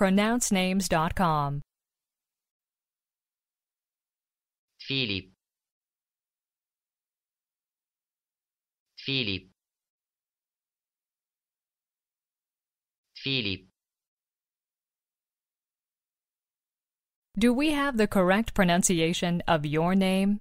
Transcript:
pronouncenames.com. Philip Philip Philip Do we have the correct pronunciation of your name?